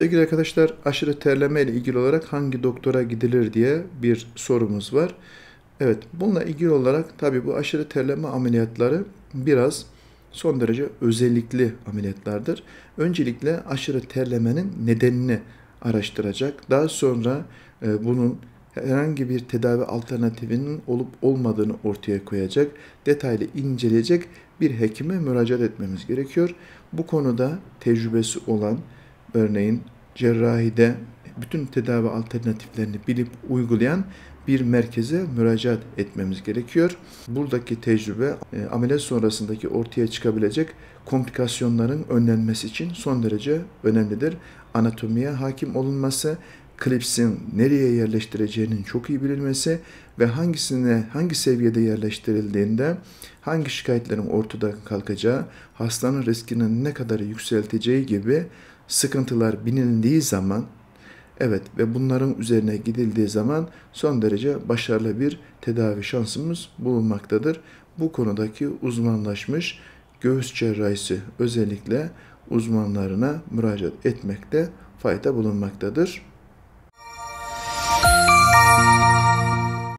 Sevgili arkadaşlar aşırı terleme ile ilgili olarak hangi doktora gidilir diye bir sorumuz var. Evet bununla ilgili olarak tabi bu aşırı terleme ameliyatları biraz son derece özellikli ameliyatlardır. Öncelikle aşırı terlemenin nedenini araştıracak. Daha sonra e, bunun herhangi bir tedavi alternatifinin olup olmadığını ortaya koyacak, detaylı inceleyecek bir hekime müracaat etmemiz gerekiyor. Bu konuda tecrübesi olan, örneğin cerrahide bütün tedavi alternatiflerini bilip uygulayan bir merkeze müracaat etmemiz gerekiyor. Buradaki tecrübe e, ameliyat sonrasındaki ortaya çıkabilecek komplikasyonların önlenmesi için son derece önemlidir. Anatomiye hakim olunması, klipsin nereye yerleştireceğinin çok iyi bilinmesi ve hangisine hangi seviyede yerleştirildiğinde hangi şikayetlerin ortada kalkacağı, hastanın riskinin ne kadar yükselteceği gibi sıkıntılar bilindiği zaman evet ve bunların üzerine gidildiği zaman son derece başarılı bir tedavi şansımız bulunmaktadır. Bu konudaki uzmanlaşmış göğüs cerrahisi özellikle uzmanlarına müracaat etmekte fayda bulunmaktadır.